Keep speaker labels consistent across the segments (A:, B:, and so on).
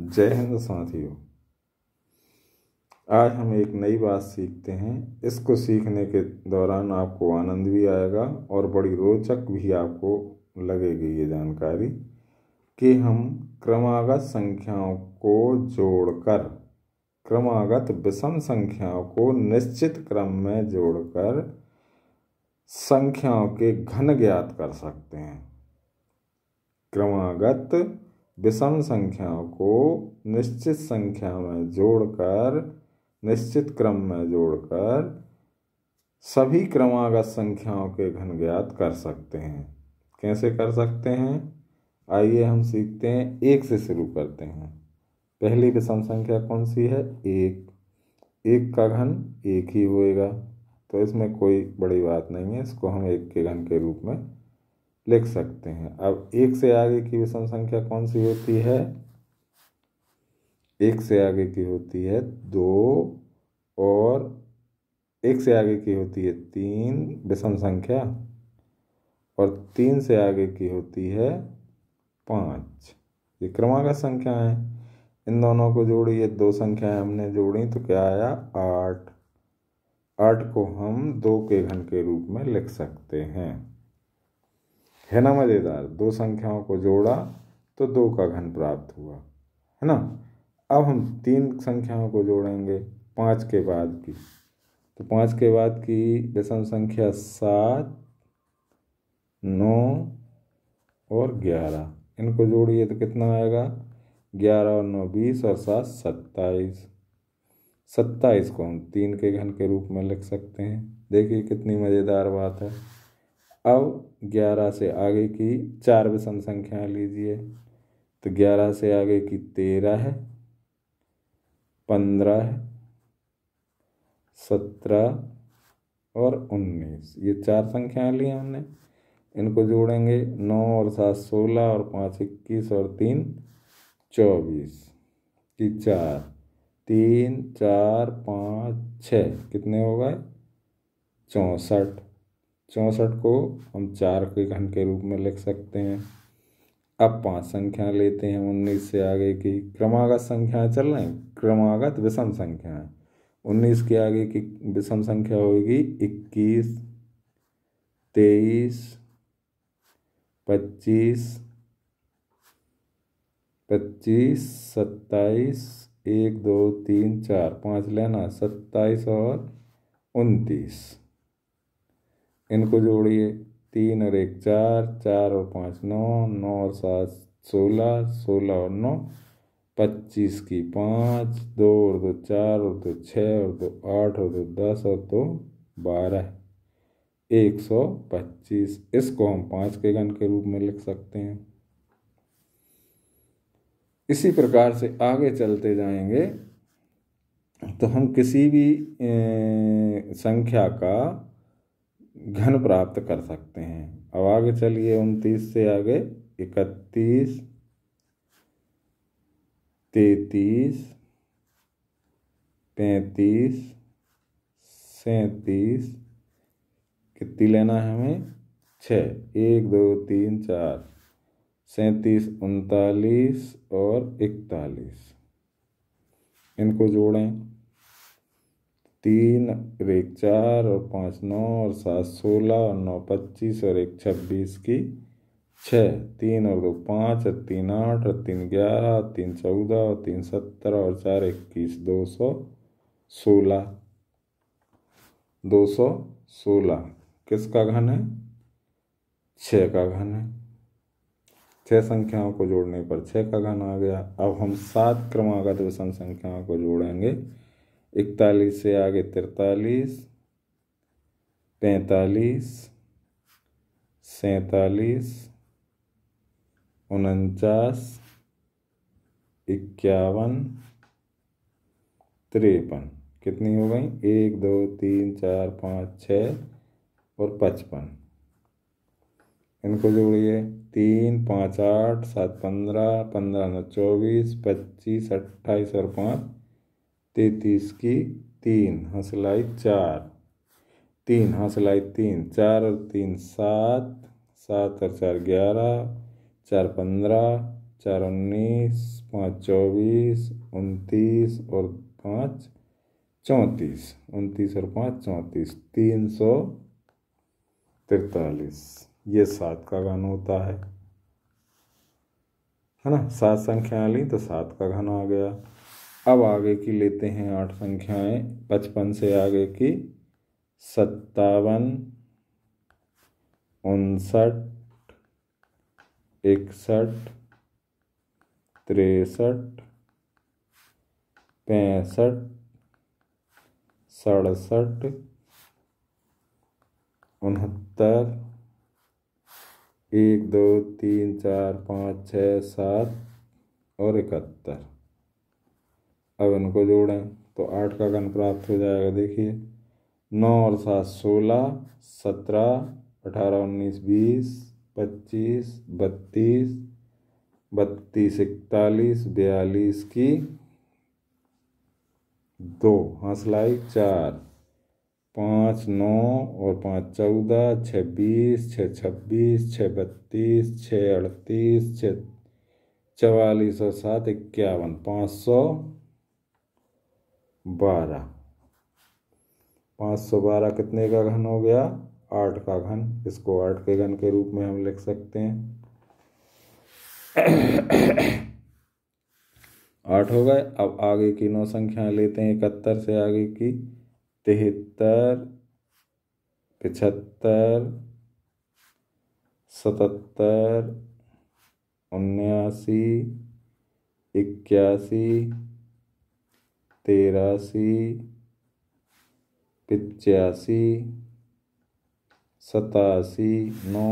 A: जय हिंद साथियों आज हम एक नई बात सीखते हैं इसको सीखने के दौरान आपको आनंद भी आएगा और बड़ी रोचक भी आपको लगेगी ये जानकारी कि हम क्रमागत संख्याओं को जोड़कर क्रमागत विषम संख्याओं को निश्चित क्रम में जोड़कर संख्याओं के घन ज्ञात कर सकते हैं क्रमागत विषम संख्याओं को निश्चित संख्या में जोड़कर निश्चित क्रम में जोड़कर सभी क्रमागत संख्याओं के घन ज्ञात कर सकते हैं कैसे कर सकते हैं आइए हम सीखते हैं एक से शुरू करते हैं पहली विषम संख्या कौन सी है एक एक का घन एक ही होएगा तो इसमें कोई बड़ी बात नहीं है इसको हम एक के घन के रूप में लिख सकते हैं अब एक से आगे की विषम संख्या कौन सी होती है एक से आगे की होती है दो और एक से आगे की होती है तीन विषम संख्या और तीन से आगे की होती है पाँच ये क्रमागत संख्या है इन दोनों को जोड़ी ये दो संख्याएं हमने जोड़ी तो क्या आया आठ आठ को हम दो के घन के रूप में लिख सकते हैं है ना मज़ेदार दो संख्याओं को जोड़ा तो दो का घन प्राप्त हुआ है ना अब हम तीन संख्याओं को जोड़ेंगे पाँच के बाद की तो पाँच के बाद की दशम संख्या सात नौ और ग्यारह इनको जोड़िए तो कितना आएगा ग्यारह और नौ बीस और सात सत्ताईस सत्ताईस को हम तीन के घन के रूप में लिख सकते हैं देखिए कितनी मज़ेदार बात है अब ग्यारह से आगे की चार विषम संख्या लीजिए तो ग्यारह से आगे की तेरह है पंद्रह है सत्रह और उन्नीस ये चार संख्याएं ली हमने इनको जोड़ेंगे नौ और सात सोलह और पाँच इक्कीस और तीन चौबीस की चार तीन चार पाँच छ कितने हो गए चौंसठ चौंसठ को हम चार के घन के रूप में लिख सकते हैं अब पांच संख्या लेते हैं उन्नीस से आगे की क्रमागत संख्याएं चल रही क्रमागत विषम संख्याएं उन्नीस के आगे की विषम संख्या होगी इक्कीस तेईस पच्चीस पच्चीस सत्ताईस एक दो तीन चार पाँच लेना सत्ताईस और उनतीस इनको जोड़िए तीन और एक चार चार और पाँच नौ नौ और सात सोलह सोलह और नौ पच्चीस की पाँच दो और दो चार और दो छः और दो आठ और दो दस और दो बारह एक सौ पच्चीस इसको हम पाँच के घन के रूप में लिख सकते हैं इसी प्रकार से आगे चलते जाएंगे तो हम किसी भी संख्या का घन प्राप्त कर सकते हैं अब आगे चलिए उनतीस से आगे इकतीस तैतीस पैंतीस सैतीस कितनी लेना है हमें छः एक दो तीन चार सैंतीस उनतालीस और इकतालीस इनको जोड़ें तीन और एक चार और पाँच नौ और सात सोलह और नौ पच्चीस और एक छब्बीस की छः तीन और दो पाँच और तीन आठ और तीन ग्यारह और तीन चौदह और तीन सत्रह और चार इक्कीस दो सौ सोलह दो सौ सोलह किसका घन है छः का घन है छः संख्याओं को जोड़ने पर छः का घन आ गया अब हम सात क्रमागत विषम संख्याओं को जोड़ेंगे इकतालीस से आगे तिरतालीस पैंतालीस सैतालीस उनचास इक्यावन तिरपन कितनी हो गई एक दो तीन चार पाँच छ और पचपन इनको जोड़िए तीन पाँच आठ सात पंद्रह पंद्रह नौ चौबीस पच्चीस अट्ठाईस और पाँच तैतीस की तीन हंसलाई चार तीन हंसलाई तीन चार और तीन सात सात और चार ग्यारह चार पंद्रह चार उन्नीस पाँच चौबीस उनतीस और पाँच चौंतीस उनतीस और पाँच चौंतीस तीन सौ तिरतालीस ये सात का घन होता है है ना सात संख्या ली तो सात का घन आ गया अब आगे की लेते हैं आठ संख्याएं पचपन से आगे की सत्तावन उनसठ इकसठ तिरसठ पैंसठ सड़सठ उनहत्तर एक दो तीन चार पाँच छः सात और इकहत्तर अब इनको जोड़ें तो आठ का घन प्राप्त हो जाएगा देखिए नौ और सात सोलह सत्रह अठारह उन्नीस बीस पच्चीस बत्तीस बत्तीस इकतालीस बयालीस की दो हंसलाई हाँ, चार पाँच नौ और पाँच चौदह छः बीस छः छब्बीस छः बत्तीस छः अड़तीस छः चवालीस और सात इक्यावन पाँच सौ बारह पाँच सौ बारह कितने का घन हो गया आठ का घन इसको आठ के घन के रूप में हम लिख सकते हैं आठ हो गए अब आगे की नौ संख्याएं लेते हैं इकहत्तर से आगे की तिहत्तर पिछहत्तर सतहत्तर उन्यासी इक्यासी तेरासी पचासी सतासी नौ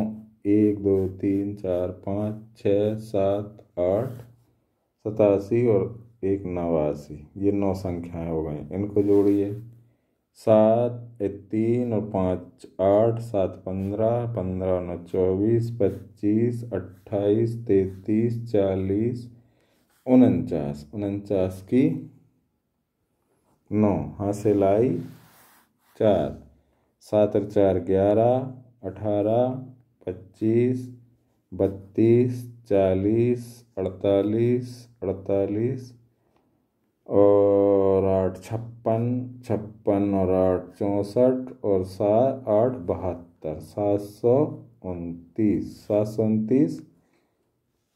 A: एक दो तीन चार पाँच छः सात आठ सतासी और एक नवासी ये नौ संख्याएं हो गई इनको जोड़िए सात तीन और पाँच आठ सात पंद्रह पंद्रह नौ चौबीस पच्चीस अट्ठाईस तैतीस चालीस उनचास उनचास की नौ हाँ से लाई चार सात और चार ग्यारह अठारह पच्चीस बत्तीस चालीस अड़तालीस अड़तालीस और आठ छप्पन छप्पन और आठ चौंसठ और सात आठ बहत्तर सात सौ उनतीस सात सौ उनतीस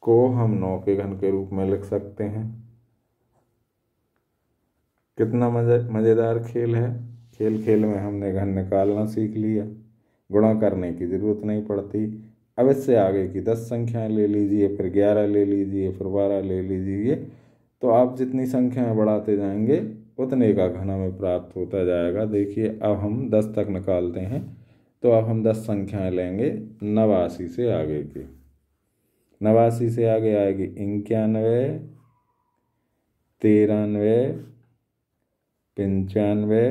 A: को हम नौ के घन के रूप में लिख सकते हैं कितना मज़े मज़ेदार खेल है खेल खेल में हमने घन निकालना सीख लिया गुणा करने की ज़रूरत नहीं पड़ती अब इससे आगे की दस संख्याएं ले लीजिए फिर ग्यारह ले लीजिए फिर बारह ले लीजिए तो आप जितनी संख्याएं बढ़ाते जाएंगे उतने का घन हमें प्राप्त होता जाएगा देखिए अब हम दस तक निकालते हैं तो अब हम दस संख्याएं लेंगे नवासी से आगे की नवासी से आगे आएगी इक्यानवे तिरानवे पंचानवे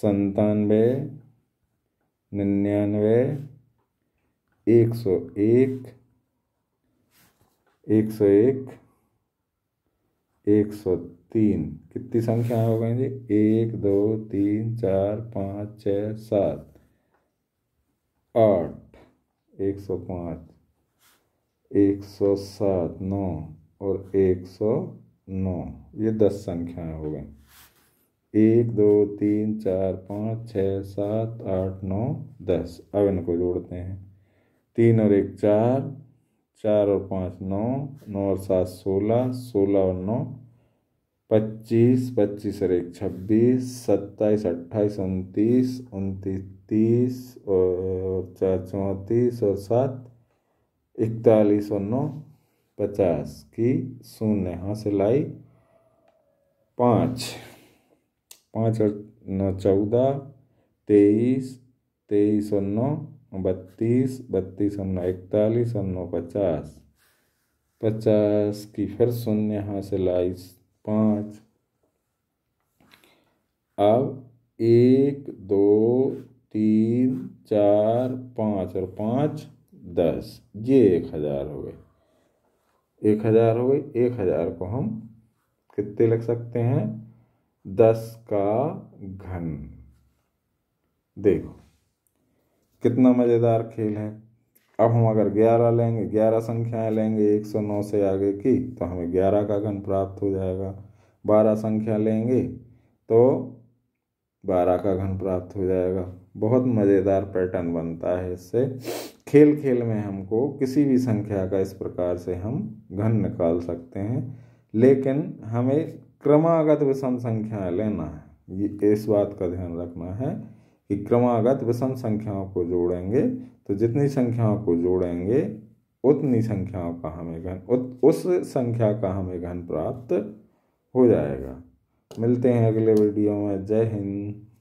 A: संतानवे निन्यानवे एक सौ एक एक सौ एक एक सौ तीन कितनी संख्याएं हो गई जी एक दो तीन चार पाँच छ सात आठ एक सौ पाँच एक सौ सात नौ और एक सौ नौ ये दस संख्याएं हो गई एक दो तीन चार पाँच छः सात आठ नौ दस अब इनको जोड़ते हैं तीन और एक चार चार और पाँच नौ नौ और सात सोलह सोलह और नौ पच्चीस पच्चीस और एक छब्बीस सत्ताईस अट्ठाईस उनतीस उनतीस तीस और चार चौंतीस और सात इकतालीस और नौ पचास की शून्य हासिल आई पाँच पाँच और नौ चौदह तेईस तेईस और नौ बत्तीस बत्तीस और नौ इकतालीस और नौ पचास पचास की फिर शून्य यहाँ से लाइस पाँच अब एक दो तीन चार पाँच और पाँच दस ये एक हज़ार हो गए एक हज़ार हो गए एक हज़ार को हम कितने लग सकते हैं दस का घन देखो कितना मज़ेदार खेल है अब हम अगर ग्यारह लेंगे ग्यारह संख्याएं लेंगे एक सौ नौ से आगे की तो हमें ग्यारह का घन प्राप्त हो जाएगा बारह संख्या लेंगे तो बारह का घन प्राप्त हो जाएगा बहुत मज़ेदार पैटर्न बनता है इससे खेल खेल में हमको किसी भी संख्या का इस प्रकार से हम घन निकाल सकते हैं लेकिन हमें क्रमागत विषम संख्याएं लेना है ये इस बात का ध्यान रखना है कि क्रमागत विषम संख्याओं को जोड़ेंगे तो जितनी संख्याओं को जोड़ेंगे उतनी संख्याओं का हमें घन उत, उस संख्या का हमें घन प्राप्त हो जाएगा मिलते हैं अगले वीडियो में जय हिंद